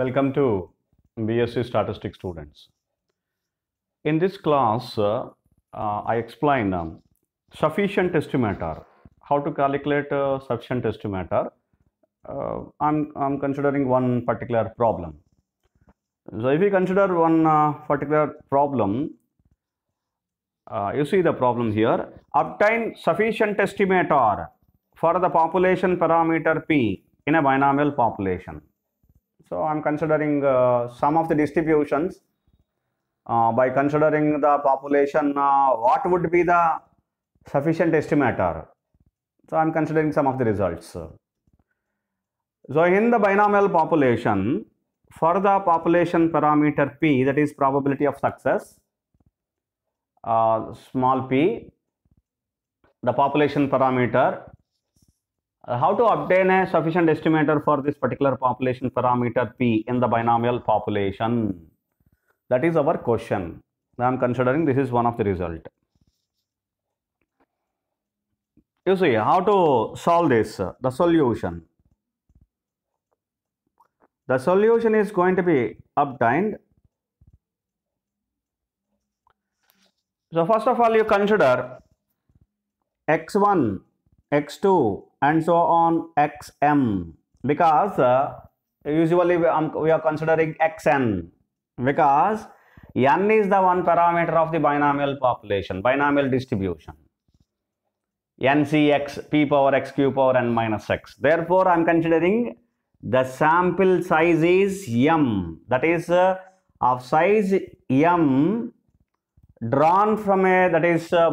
Welcome to BSc Statistics students. In this class, uh, uh, I explain um, sufficient estimator, how to calculate a uh, sufficient estimator. Uh, I'm, I'm considering one particular problem. So if we consider one uh, particular problem, you see the problem here, obtain sufficient estimator for the population parameter P in a binomial population so I'm considering uh, some of the distributions uh, by considering the population, uh, what would be the sufficient estimator. So I'm considering some of the results. So in the binomial population, for the population parameter p that is probability of success, uh, small p, the population parameter uh, how to obtain a sufficient estimator for this particular population parameter P in the binomial population? That is our question. I am considering this is one of the result. You see how to solve this, the solution. The solution is going to be obtained. So first of all you consider x1 x2 and so on xm because uh, usually we, um, we are considering xn because n is the one parameter of the binomial population binomial distribution ncx p power x q power n minus x therefore i'm considering the sample size is m that is uh, of size m drawn from a that is uh,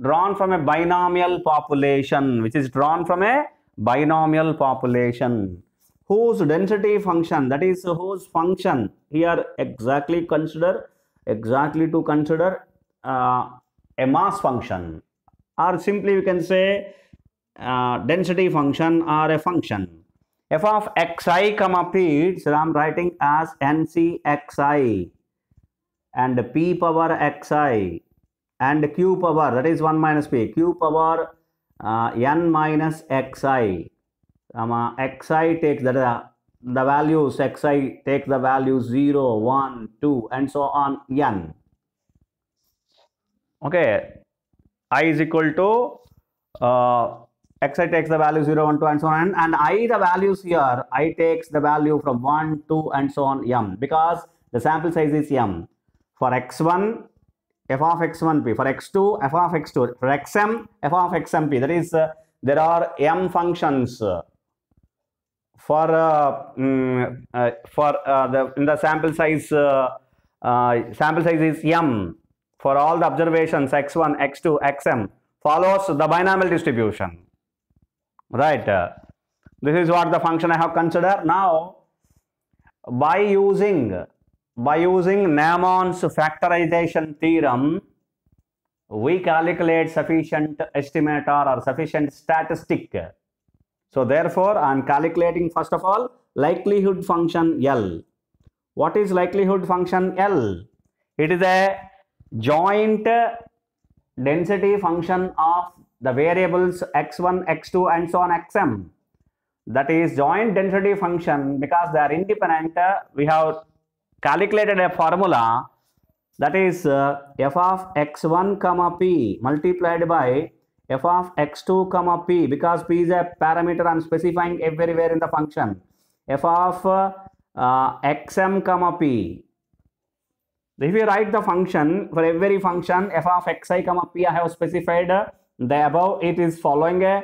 drawn from a binomial population, which is drawn from a binomial population whose density function, that is whose function here exactly consider, exactly to consider uh, a mass function or simply we can say uh, density function or a function. f of xi comma p, so I am writing as n c xi and p power xi and q power that is 1 minus p q power uh, n minus xi comma um, uh, xi takes that uh, the values xi take the values 0 1 2 and so on n okay i is equal to uh, xi takes the value 0 1 2 and so on and i the values here i takes the value from 1 2 and so on m because the sample size is m for x1 f of x1p, for x2, f of x2, for xm, f of xmp. That is, uh, there are m functions for uh, mm, uh, for uh, the in the sample size. Uh, uh, sample size is m for all the observations x1, x2, xm follows the binomial distribution. Right. This is what the function I have considered. Now, by using by using Namann's factorization theorem, we calculate sufficient estimator or sufficient statistic. So therefore, I am calculating first of all likelihood function L. What is likelihood function L? It is a joint density function of the variables x1, x2 and so on xm. That is joint density function because they are independent. We have calculated a formula that is uh, f of x1 comma p multiplied by f of x2 comma p because p is a parameter I'm specifying everywhere in the function f of uh, uh, xm comma p if you write the function for every function f of xi comma p I have specified the above it is following a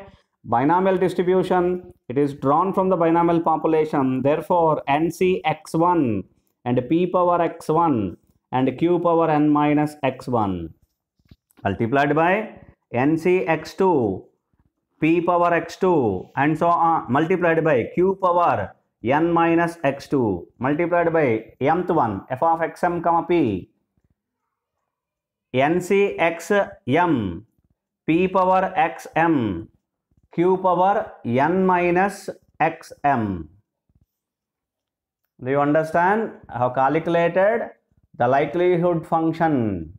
binomial distribution it is drawn from the binomial population therefore nc x1 and p power x1 and q power n minus x1 multiplied by nc x2 p power x2 and so on multiplied by q power n minus x2 multiplied by mth one f of xm comma p nc x m p p power xm q power n minus xm do you understand? how calculated the likelihood function.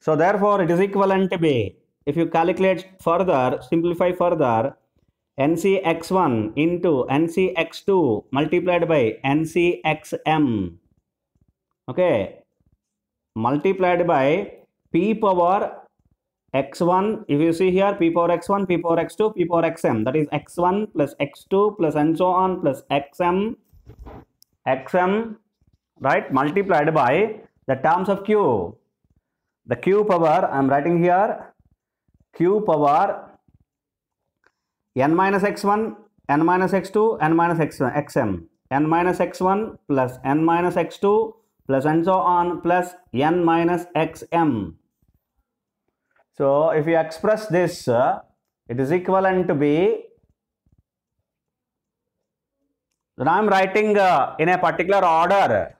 So therefore, it is equivalent to be. If you calculate further, simplify further, NCX1 into NCX2 multiplied by NCXM. Okay. Multiplied by P power x1 if you see here p power x1 p power x2 p power xm that is x1 plus x2 plus and so on plus xm xm right multiplied by the terms of q the q power i am writing here q power n minus x1 n minus x2 n minus x1 xm n minus x1 plus n minus x2 plus and so on plus n minus xm so if you express this uh, it is equivalent to be When I am writing uh, in a particular order,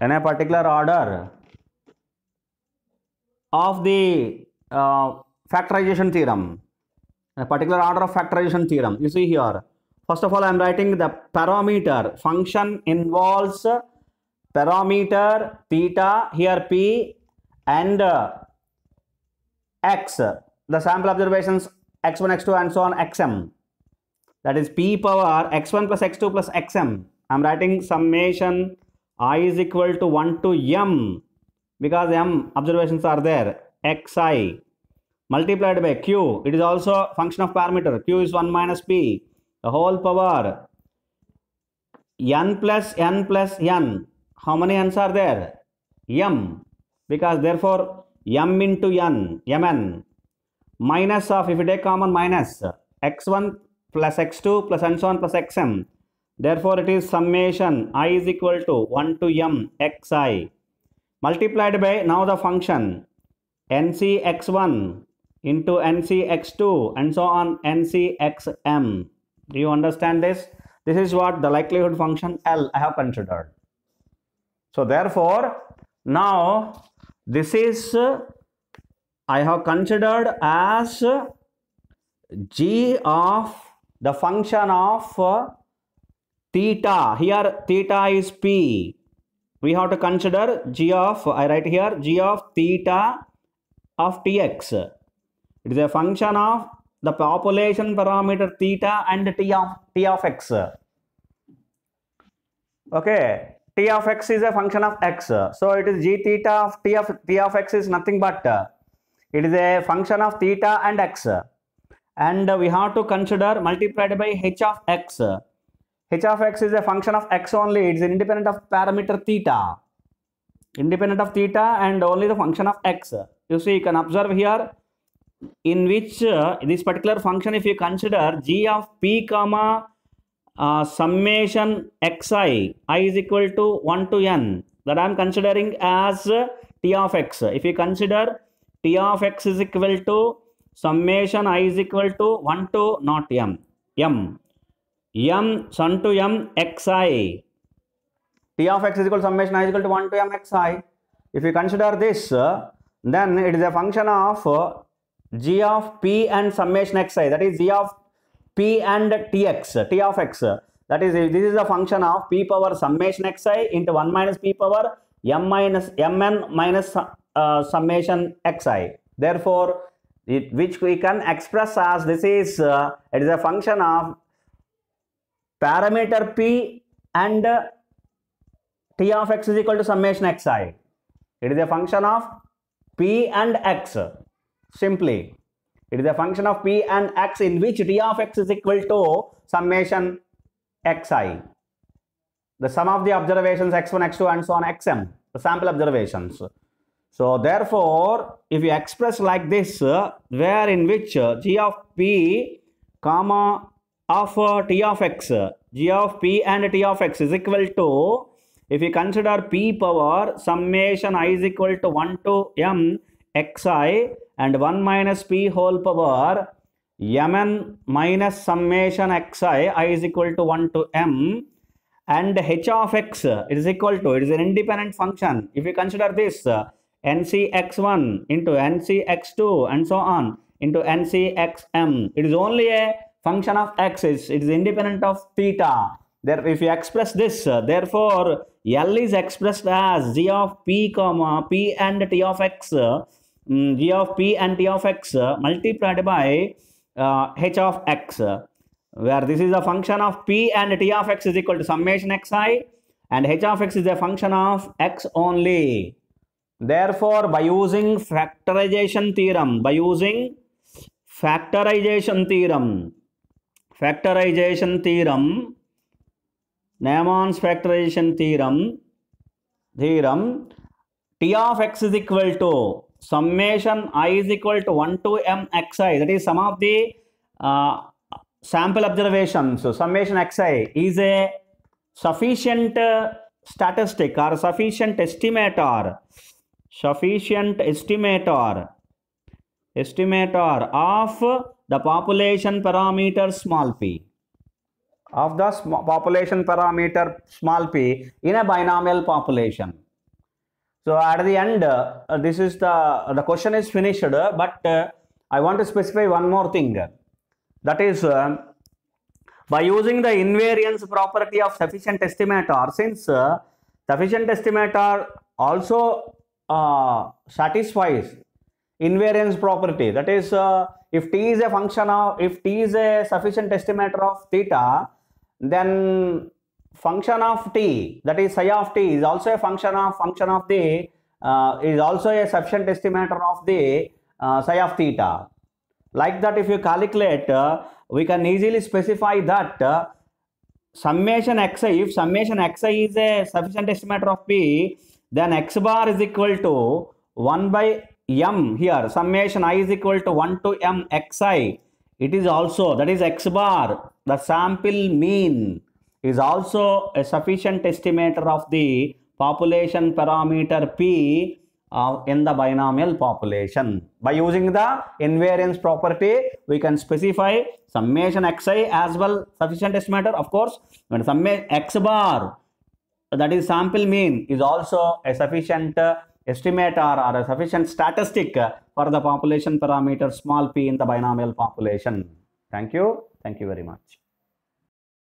in a particular order of the uh, factorization theorem, In a particular order of factorization theorem, you see here. First of all, I am writing the parameter. Function involves parameter theta, here p and uh, x. The sample observations x1, x2 and so on, xm that is p power x1 plus x2 plus xm. I'm writing summation i is equal to 1 to m because m observations are there xi multiplied by q. It is also function of parameter q is 1 minus p the whole power n plus n plus n. How many n's are there? m because therefore m into n mn minus of if you take common minus x1 plus x2 plus and so on plus xm. Therefore, it is summation i is equal to 1 to m xi multiplied by now the function ncx1 into ncx2 and so on ncxm. Do you understand this? This is what the likelihood function L I have considered. So therefore, now this is I have considered as G of the function of uh, theta here theta is p we have to consider g of i write here g of theta of tx it is a function of the population parameter theta and t of t of x okay t of x is a function of x so it is g theta of t of t of x is nothing but it is a function of theta and x and uh, we have to consider multiplied by h of x. h of x is a function of x only. It is independent of parameter theta. Independent of theta and only the function of x. You see, you can observe here in which uh, this particular function if you consider g of p comma uh, summation xi i is equal to 1 to n that I am considering as t of x. If you consider t of x is equal to summation i is equal to 1 to not m m m sum to m xi t of x is equal to summation i is equal to 1 to m xi if you consider this then it is a function of g of p and summation xi that is g of p and tx t of x that is this is a function of p power summation xi into 1 minus p power m minus mn minus uh, summation xi therefore it, which we can express as this is uh, it is a function of parameter p and uh, t of x is equal to summation xi. It is a function of p and x simply. It is a function of p and x in which t of x is equal to summation xi. The sum of the observations x1, x2 and so on xm. The sample observations. So therefore, if you express like this, uh, where in which uh, g of p comma of uh, t of x, uh, g of p and t of x is equal to, if you consider p power summation i is equal to 1 to m xi and 1 minus p whole power mn minus summation xi i is equal to 1 to m and h of x is equal to, it is an independent function. If you consider this, uh, NCX1 into NCX2 and so on into NCXM. It is only a function of x. It is independent of theta. There, if you express this, uh, therefore, L is expressed as g of p comma p and t of x, uh, mm, g of p and t of x uh, multiplied by uh, h of x, uh, where this is a function of p and t of x is equal to summation xi and h of x is a function of x only. Therefore, by using factorization theorem, by using factorization theorem, factorization theorem, Neyman's factorization theorem, theorem, T of x is equal to summation i is equal to 1 to mxi, that is sum of the uh, sample observations. So, summation xi is a sufficient uh, statistic or sufficient estimator sufficient estimator estimator of the population parameter small p of the population parameter small p in a binomial population so at the end uh, this is the the question is finished uh, but uh, i want to specify one more thing that is uh, by using the invariance property of sufficient estimator since uh, sufficient estimator also uh, satisfies invariance property that is uh, if t is a function of if t is a sufficient estimator of theta then function of t that is psi of t is also a function of function of the uh, is also a sufficient estimator of the uh, psi of theta like that if you calculate uh, we can easily specify that uh, summation xi if summation xi is a sufficient estimator of p then x bar is equal to 1 by m here summation i is equal to 1 to m xi it is also that is x bar the sample mean is also a sufficient estimator of the population parameter p uh, in the binomial population. By using the invariance property, we can specify summation xi as well sufficient estimator. Of course, when summation x bar that is sample mean is also a sufficient uh, estimator or a sufficient statistic uh, for the population parameter small p in the binomial population. Thank you. Thank you very much.